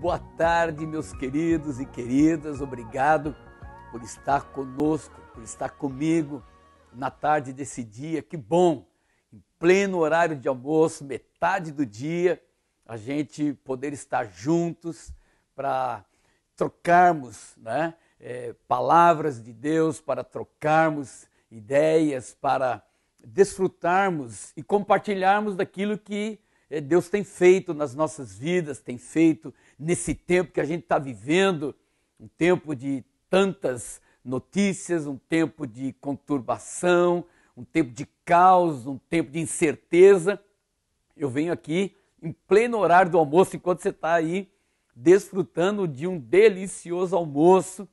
Boa tarde, meus queridos e queridas. Obrigado por estar conosco, por estar comigo na tarde desse dia. Que bom! Em pleno horário de almoço, metade do dia, a gente poder estar juntos para trocarmos né, é, palavras de Deus, para trocarmos ideias, para desfrutarmos e compartilharmos daquilo que é, Deus tem feito nas nossas vidas, tem feito nesse tempo que a gente está vivendo um tempo de tantas notícias, um tempo de conturbação, um tempo de caos, um tempo de incerteza. Eu venho aqui em pleno horário do almoço, enquanto você está aí desfrutando de um delicioso almoço,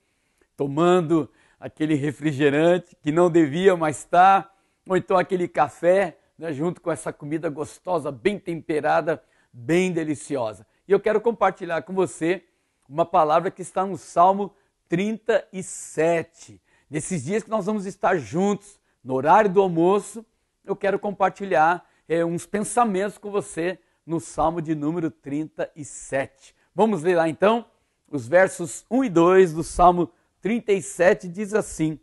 tomando aquele refrigerante que não devia mais estar, tá, ou então aquele café né, junto com essa comida gostosa, bem temperada, bem deliciosa. E eu quero compartilhar com você uma palavra que está no Salmo 37. Nesses dias que nós vamos estar juntos, no horário do almoço, eu quero compartilhar é, uns pensamentos com você no Salmo de número 37. Vamos ler lá então? Os versos 1 e 2 do Salmo 37 diz assim: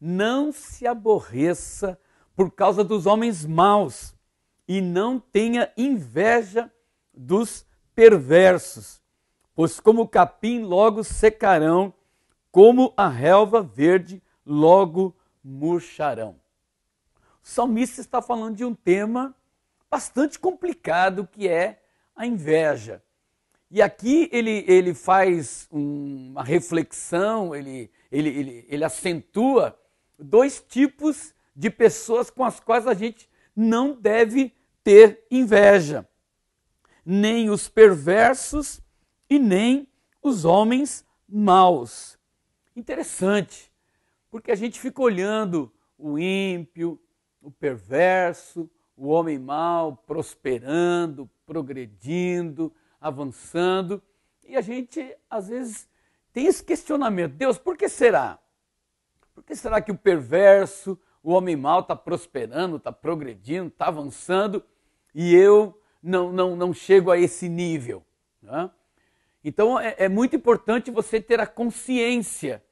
Não se aborreça por causa dos homens maus, e não tenha inveja dos perversos, pois como o capim logo secarão, como a relva verde logo murcharão. O salmista está falando de um tema bastante complicado que é a inveja. E aqui ele, ele faz uma reflexão, ele, ele, ele, ele acentua dois tipos de pessoas com as quais a gente não deve ter inveja, nem os perversos e nem os homens maus. Interessante, porque a gente fica olhando o ímpio, o perverso, o homem mau prosperando, progredindo, avançando, e a gente às vezes tem esse questionamento: Deus, por que será? Por que será que o perverso, o homem mau está prosperando, está progredindo, está avançando e eu não, não, não chego a esse nível. Né? Então é, é muito importante você ter a consciência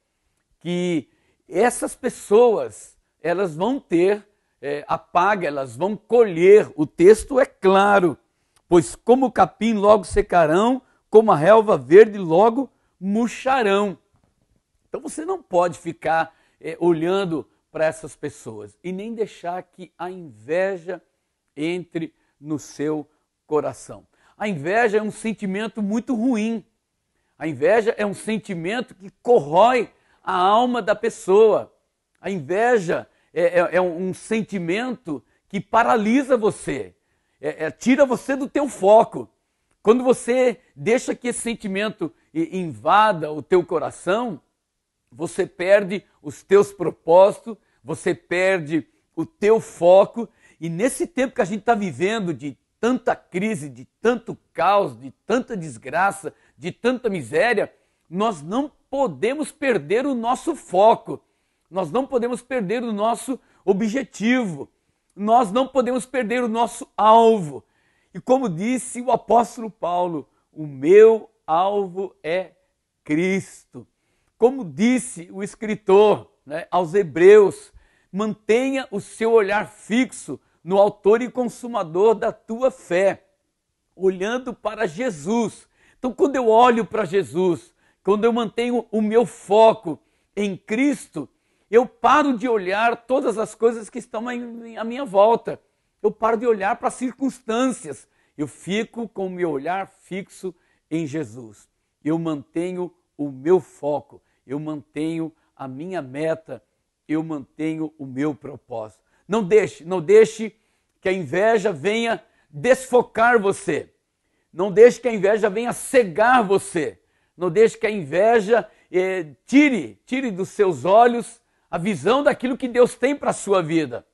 que essas pessoas elas vão ter é, a paga, elas vão colher. O texto é claro, pois como o capim logo secarão, como a relva verde logo murcharão. Então você não pode ficar é, olhando para essas pessoas e nem deixar que a inveja entre no seu coração. A inveja é um sentimento muito ruim. A inveja é um sentimento que corrói a alma da pessoa. A inveja é, é, é um sentimento que paralisa você, é, é tira você do teu foco. Quando você deixa que esse sentimento invada o teu coração, você perde os teus propósitos, você perde o teu foco. E nesse tempo que a gente está vivendo de tanta crise, de tanto caos, de tanta desgraça, de tanta miséria, nós não podemos perder o nosso foco, nós não podemos perder o nosso objetivo, nós não podemos perder o nosso alvo. E como disse o apóstolo Paulo, o meu alvo é Cristo. Como disse o escritor né, aos Hebreus, mantenha o seu olhar fixo no Autor e Consumador da tua fé, olhando para Jesus. Então, quando eu olho para Jesus, quando eu mantenho o meu foco em Cristo, eu paro de olhar todas as coisas que estão à minha volta. Eu paro de olhar para as circunstâncias. Eu fico com o meu olhar fixo em Jesus. Eu mantenho o meu foco eu mantenho a minha meta, eu mantenho o meu propósito. Não deixe, não deixe que a inveja venha desfocar você. Não deixe que a inveja venha cegar você. Não deixe que a inveja eh, tire, tire dos seus olhos a visão daquilo que Deus tem para a sua vida.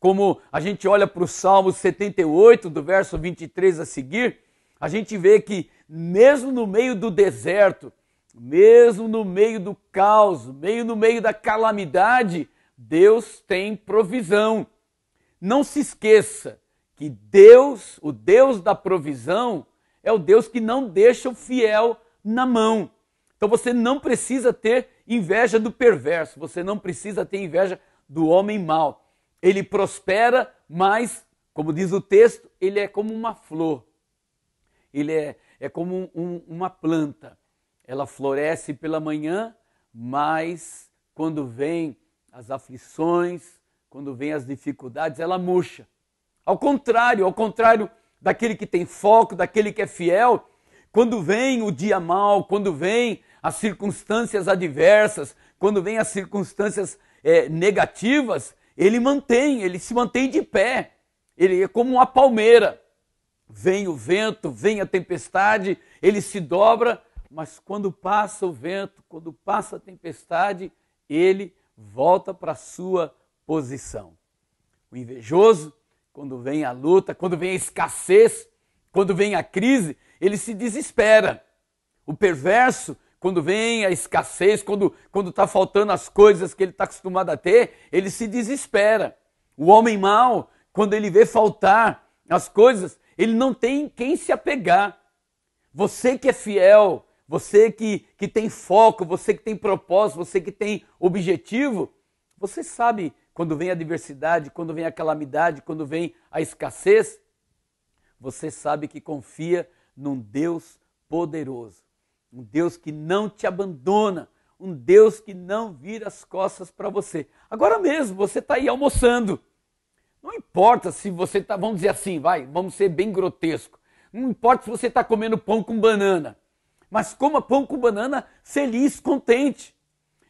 Como a gente olha para o Salmo 78, do verso 23 a seguir, a gente vê que mesmo no meio do deserto, mesmo no meio do caos, meio no meio da calamidade, Deus tem provisão. Não se esqueça que Deus, o Deus da provisão, é o Deus que não deixa o fiel na mão. Então você não precisa ter inveja do perverso, você não precisa ter inveja do homem mau. Ele prospera, mas, como diz o texto, ele é como uma flor, ele é, é como um, uma planta ela floresce pela manhã, mas quando vem as aflições, quando vem as dificuldades, ela murcha. Ao contrário, ao contrário daquele que tem foco, daquele que é fiel, quando vem o dia mal, quando vem as circunstâncias adversas, quando vem as circunstâncias é, negativas, ele mantém, ele se mantém de pé. Ele é como uma palmeira. Vem o vento, vem a tempestade, ele se dobra, mas quando passa o vento, quando passa a tempestade, ele volta para a sua posição. O invejoso, quando vem a luta, quando vem a escassez, quando vem a crise, ele se desespera. O perverso, quando vem a escassez, quando quando está faltando as coisas que ele está acostumado a ter, ele se desespera. O homem mau, quando ele vê faltar as coisas, ele não tem quem se apegar. Você que é fiel você que, que tem foco, você que tem propósito, você que tem objetivo, você sabe quando vem a adversidade, quando vem a calamidade, quando vem a escassez, você sabe que confia num Deus poderoso, um Deus que não te abandona, um Deus que não vira as costas para você. Agora mesmo, você está aí almoçando. Não importa se você está, vamos dizer assim, vai, vamos ser bem grotesco. Não importa se você está comendo pão com banana mas coma pão com banana feliz, contente.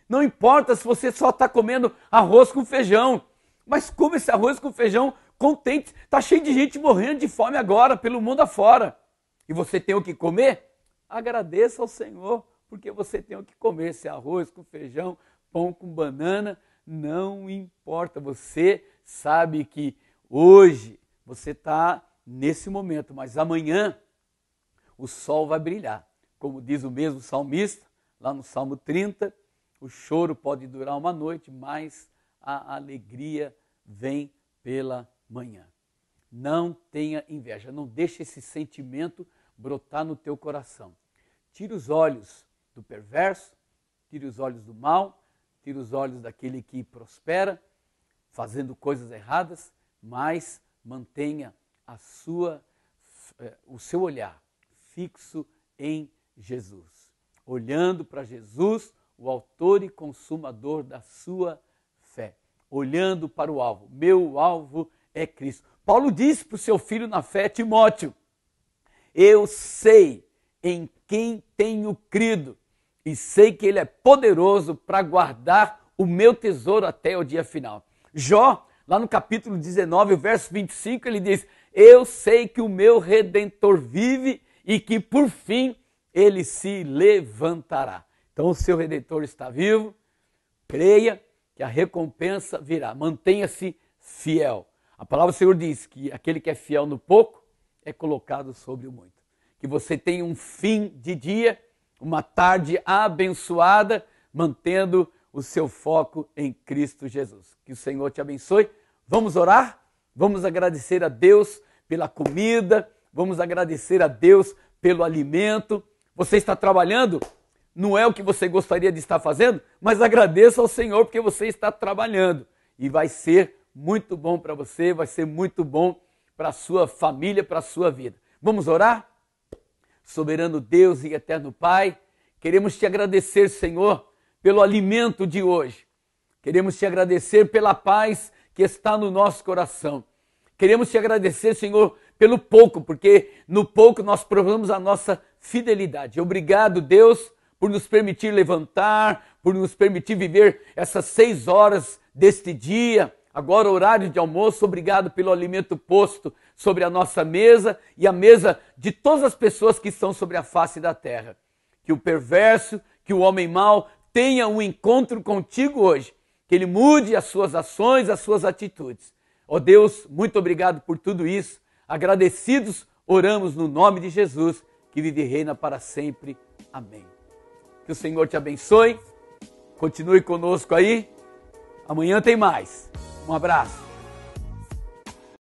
Não importa se você só está comendo arroz com feijão, mas coma esse arroz com feijão contente. Está cheio de gente morrendo de fome agora, pelo mundo afora. E você tem o que comer? Agradeça ao Senhor, porque você tem o que comer. esse é arroz com feijão, pão com banana, não importa. Você sabe que hoje você está nesse momento, mas amanhã o sol vai brilhar como diz o mesmo salmista, lá no Salmo 30, o choro pode durar uma noite, mas a alegria vem pela manhã. Não tenha inveja, não deixe esse sentimento brotar no teu coração. Tire os olhos do perverso, tire os olhos do mal, tire os olhos daquele que prospera, fazendo coisas erradas, mas mantenha a sua eh, o seu olhar fixo em Jesus. Olhando para Jesus, o autor e consumador da sua fé. Olhando para o alvo. Meu alvo é Cristo. Paulo disse para o seu filho na fé, Timóteo: Eu sei em quem tenho crido e sei que ele é poderoso para guardar o meu tesouro até o dia final. Jó, lá no capítulo 19, o verso 25, ele diz: Eu sei que o meu redentor vive e que por fim ele se levantará. Então o seu redentor está vivo, creia que a recompensa virá. Mantenha-se fiel. A palavra do Senhor diz que aquele que é fiel no pouco é colocado sobre o muito. Que você tenha um fim de dia, uma tarde abençoada, mantendo o seu foco em Cristo Jesus. Que o Senhor te abençoe. Vamos orar? Vamos agradecer a Deus pela comida, vamos agradecer a Deus pelo alimento. Você está trabalhando, não é o que você gostaria de estar fazendo, mas agradeça ao Senhor porque você está trabalhando e vai ser muito bom para você, vai ser muito bom para a sua família, para a sua vida. Vamos orar? Soberano Deus e eterno Pai, queremos te agradecer, Senhor, pelo alimento de hoje. Queremos te agradecer pela paz que está no nosso coração. Queremos te agradecer, Senhor, pelo pouco, porque no pouco nós provamos a nossa fidelidade. Obrigado, Deus, por nos permitir levantar, por nos permitir viver essas seis horas deste dia. Agora, horário de almoço, obrigado pelo alimento posto sobre a nossa mesa e a mesa de todas as pessoas que estão sobre a face da terra. Que o perverso, que o homem mau tenha um encontro contigo hoje, que ele mude as suas ações, as suas atitudes. Ó oh Deus, muito obrigado por tudo isso. Agradecidos, oramos no nome de Jesus que vive e reina para sempre. Amém. Que o Senhor te abençoe. Continue conosco aí. Amanhã tem mais. Um abraço.